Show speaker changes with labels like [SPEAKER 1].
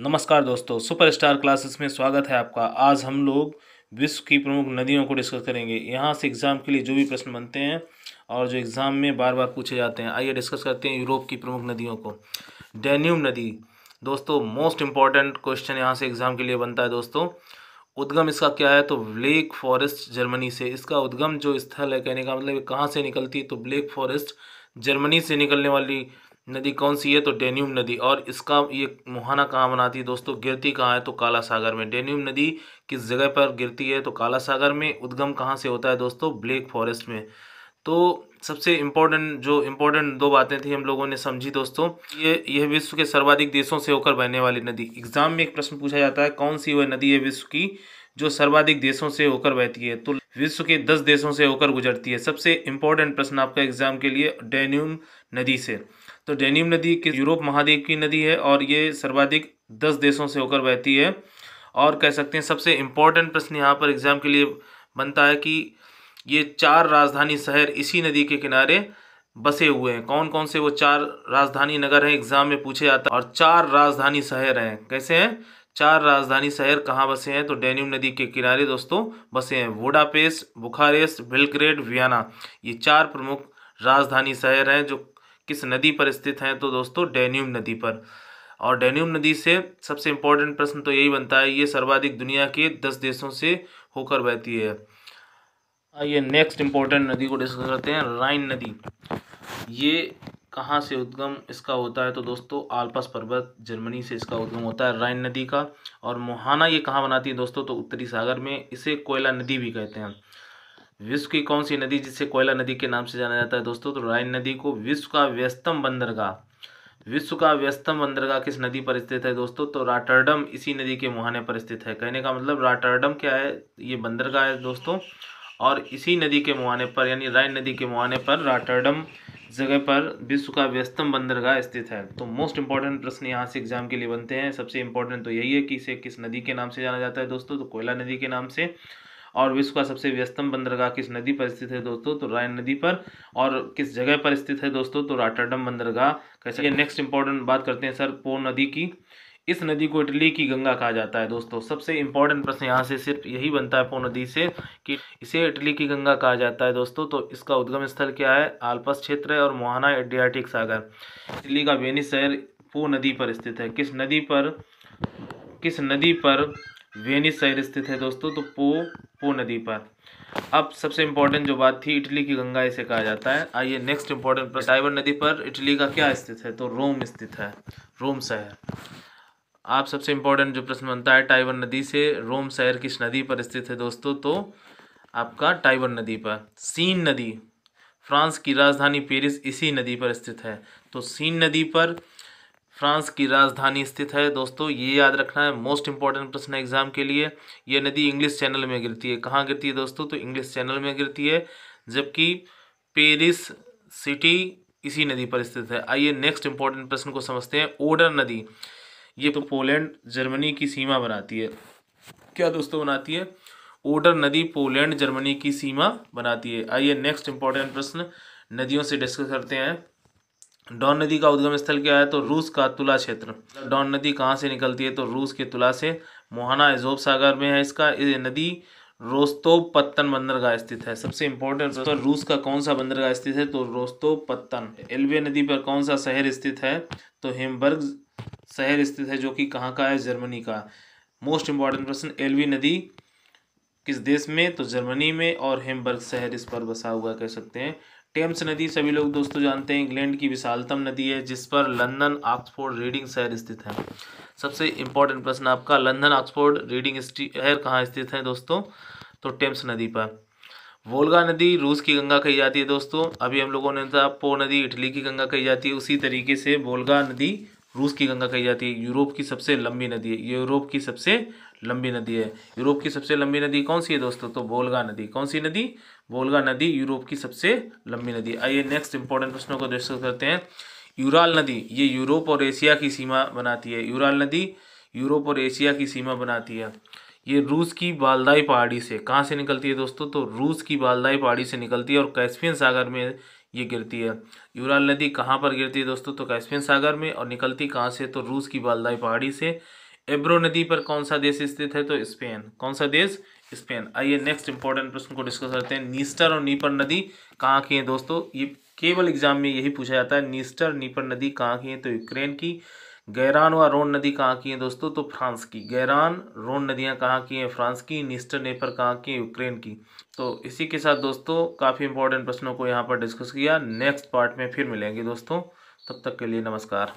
[SPEAKER 1] नमस्कार दोस्तों superstar classes में स्वागत है आपका आज हम लोग विश्व की प्रमुख नदियों को डिस्कस करेंगे यहाँ से एग्ज़ाम के लिए जो भी प्रश्न बनते हैं और जो एग्ज़ाम में बार बार पूछे जाते हैं आइए डिस्कस करते हैं यूरोप की प्रमुख नदियों को डेन्यूब नदी दोस्तों मोस्ट इम्पॉर्टेंट क्वेश्चन यहाँ से एग्ज़ाम के लिए बनता है दोस्तों उद्गम इसका क्या है तो ब्लैक फॉरेस्ट जर्मनी से इसका उद्गम जो स्थल है कहने का मतलब कहाँ से निकलती है तो ब्लैक फॉरेस्ट जर्मनी से निकलने वाली नदी कौन सी है तो डेन्यूम नदी और इसका ये मुहाना कहाँ बनाती है दोस्तों गिरती कहाँ है तो काला सागर में डेन्यूम नदी किस जगह पर गिरती है तो काला सागर में उद्गम कहाँ से होता है दोस्तों ब्लैक फॉरेस्ट में तो सबसे इम्पोर्टेंट जो इम्पोर्टेंट दो बातें थी हम लोगों ने समझी दोस्तों ये यह विश्व के सर्वाधिक देशों से होकर बहने वाली नदी एग्जाम में एक प्रश्न पूछा जाता है कौन सी वह नदी है विश्व की जो सर्वाधिक देशों से होकर बहती है तो विश्व के दस देशों से होकर गुजरती है सबसे इम्पोर्टेंट प्रश्न आपका एग्जाम के लिए डेन्यूम नदी से तो डेन्यूब नदी के यूरोप महाद्वीप की नदी है और ये सर्वाधिक दस देशों से होकर बहती है और कह सकते हैं सबसे इम्पोर्टेंट प्रश्न यहाँ पर एग्ज़ाम के लिए बनता है कि ये चार राजधानी शहर इसी नदी के किनारे बसे हुए हैं कौन कौन से वो चार राजधानी नगर हैं एग्ज़ाम में पूछे जाता है और चार राजधानी शहर हैं कैसे हैं चार राजधानी शहर कहाँ बसे हैं तो डेन्यूब नदी के किनारे दोस्तों बसे हैं वोडापेस्ट बुखारेस्ट बिलग्रेड वियना ये चार प्रमुख राजधानी शहर हैं जो किस नदी पर स्थित हैं तो दोस्तों डेन्यूम नदी पर और डेन्यूम नदी से सबसे इम्पोर्टेंट प्रश्न तो यही बनता है ये सर्वाधिक दुनिया के दस देशों से होकर बहती है आइए नेक्स्ट इम्पोर्टेंट नदी को डिस्कस करते हैं राइन नदी ये कहाँ से उद्गम इसका होता है तो दोस्तों आलपस पर्वत जर्मनी से इसका उद्गम होता है राइन नदी का और मोहाना ये कहाँ बनाती है दोस्तों तो उत्तरी सागर में इसे कोयला नदी भी कहते हैं विश्व की कौन सी नदी जिसे कोयला नदी के नाम से जाना जाता है दोस्तों तो राइन नदी को विश्व का व्यस्तम बंदरगाह विश्व का व्यस्तम बंदरगाह किस नदी पर स्थित है दोस्तों तो राटरडम इसी नदी के मुहाने पर स्थित है कहने का मतलब राटरडम क्या है ये बंदरगाह है दोस्तों और इसी नदी के मुहाने पर यानी राइन नदी के मुहाने पर राटरडम जगह पर विश्व का व्यस्तम बंदरगाह स्थित है तो मोस्ट इंपॉर्टेंट प्रश्न यहाँ से एग्जाम के लिए बनते हैं सबसे इंपॉर्टेंट तो यही है कि इसे किस नदी के नाम से जाना जाता है दोस्तों तो कोयला नदी के नाम से और विश्व का सबसे व्यस्तम बंदरगाह किस नदी पर स्थित है दोस्तों तो रायन नदी पर और किस जगह पर स्थित है दोस्तों तो राटरडम बंदरगाह कैसे नेक्स्ट इंपॉर्टेंट बात करते हैं सर पो नदी की इस नदी को इटली की गंगा कहा जाता है दोस्तों सबसे इम्पोर्टेंट प्रश्न यहाँ से सिर्फ यही बनता है पो नदी से कि इसे इटली की गंगा कहा जाता है दोस्तों तो इसका उद्गम स्थल क्या है आल्पस क्षेत्र है और मोहाना एडियाटिक सागर इटली का वेनिस शहर पो नदी पर स्थित है किस नदी पर किस नदी पर वेनिस शहर स्थित है दोस्तों तो पो पो नदी पर अब सबसे इम्पोर्टेंट जो बात थी इटली की गंगा इसे कहा जाता है आइए नेक्स्ट इम्पोर्टेंट प्रश्न टाइबर नदी पर इटली का क्या स्थित है तो रोम स्थित है रोम शहर आप सबसे इम्पोर्टेंट जो प्रश्न बनता है टाइबर नदी से रोम शहर किस नदी पर स्थित है दोस्तों तो आपका टाइबर नदी पर सीन नदी फ्रांस की राजधानी पेरिस इसी नदी पर स्थित है तो सीन नदी पर फ्रांस की राजधानी स्थित है दोस्तों ये याद रखना है मोस्ट इंपॉर्टेंट प्रश्न एग्जाम के लिए यह नदी इंग्लिश चैनल में गिरती है कहाँ गिरती है दोस्तों तो इंग्लिश चैनल में गिरती है जबकि पेरिस सिटी इसी नदी पर स्थित है आइए नेक्स्ट इंपॉर्टेंट प्रश्न को समझते हैं ओडर नदी ये तो पोलैंड जर्मनी की सीमा बनाती है क्या दोस्तों बनाती है ओडर नदी पोलैंड जर्मनी की सीमा बनाती है आइए नेक्स्ट इंपॉर्टेंट प्रश्न नदियों से डिस्कस करते हैं डॉन नदी का उद्गम स्थल क्या है तो रूस का तुला क्षेत्र डॉन नदी कहाँ से निकलती है तो रूस के तुला से मोहाना एजोब सागर में है इसका नदी रोस्तो पत्तन बंदरगाह स्थित है सबसे इम्पोर्टेंट तो रूस का कौन सा बंदरगाह स्थित है तो रोस्तो पत्तन एलवे नदी पर कौन सा शहर स्थित है तो हेमबर्ग शहर स्थित है जो कि कहाँ का है जर्मनी का मोस्ट इम्पॉर्टेंट प्रश्न एल्बी नदी किस देश में तो जर्मनी में और हेमबर्ग शहर इस पर बसा हुआ कह सकते हैं टेम्स नदी सभी लोग दोस्तों जानते हैं इंग्लैंड की विशालतम नदी है जिस पर लंदन ऑक्सफोर्ड रीडिंग शहर स्थित है सबसे इंपॉर्टेंट प्रश्न आपका लंदन ऑक्सफोर्ड रीडिंग शहर कहाँ स्थित है दोस्तों तो टेम्स नदी पर वोल्गा नदी रूस की गंगा कही जाती है दोस्तों अभी हम लोगों ने था पो नदी इटली की गंगा कही जाती है उसी तरीके से वोल्गा नदी रूस की गंगा कही जाती है यूरोप की सबसे लंबी नदी है यूरोप की सबसे लंबी नदी है यूरोप की सबसे लंबी नदी कौन सी है दोस्तों तो बोलगा नदी कौन सी नदी बोलगा नदी यूरोप की सबसे लंबी नदी आइए नेक्स्ट इंपॉर्टेंट प्रश्नों को डिस्कस करते हैं यूराल नदी ये यूरोप और एशिया की सीमा बनाती है यूराल नदी यूरोप और एशिया की सीमा बनाती है ये रूस की बालदाई पहाड़ी से कहाँ से निकलती है दोस्तों तो रूस की बालदाई पहाड़ी से निकलती है और कैस्पियन सागर में ये गिरती है यूराल नदी कहाँ पर गिरती है दोस्तों तो कैस्पियन सागर में और निकलती कहाँ से तो रूस की बालदाई पहाड़ी से एब्रो नदी पर कौन सा देश स्थित है तो स्पेन कौन सा देश स्पेन आइए नेक्स्ट इंपॉर्टेंट प्रश्न को डिस्कस करते हैं नीस्टर और नीपर नदी कहाँ की है दोस्तों ये केवल एग्जाम में यही पूछा जाता है नीस्टर नीपर नदी कहाँ की है तो यूक्रेन की गैरान व रोन नदी कहाँ की है दोस्तों तो फ्रांस की गैरान रोन नदियाँ कहाँ की हैं फ्रांस की नीस्टर नेपर कहाँ की है यूक्रेन की तो इसी के साथ दोस्तों काफ़ी इंपॉर्टेंट प्रश्नों को यहाँ पर डिस्कस किया नेक्स्ट पार्ट में फिर मिलेंगे दोस्तों तब तक के लिए नमस्कार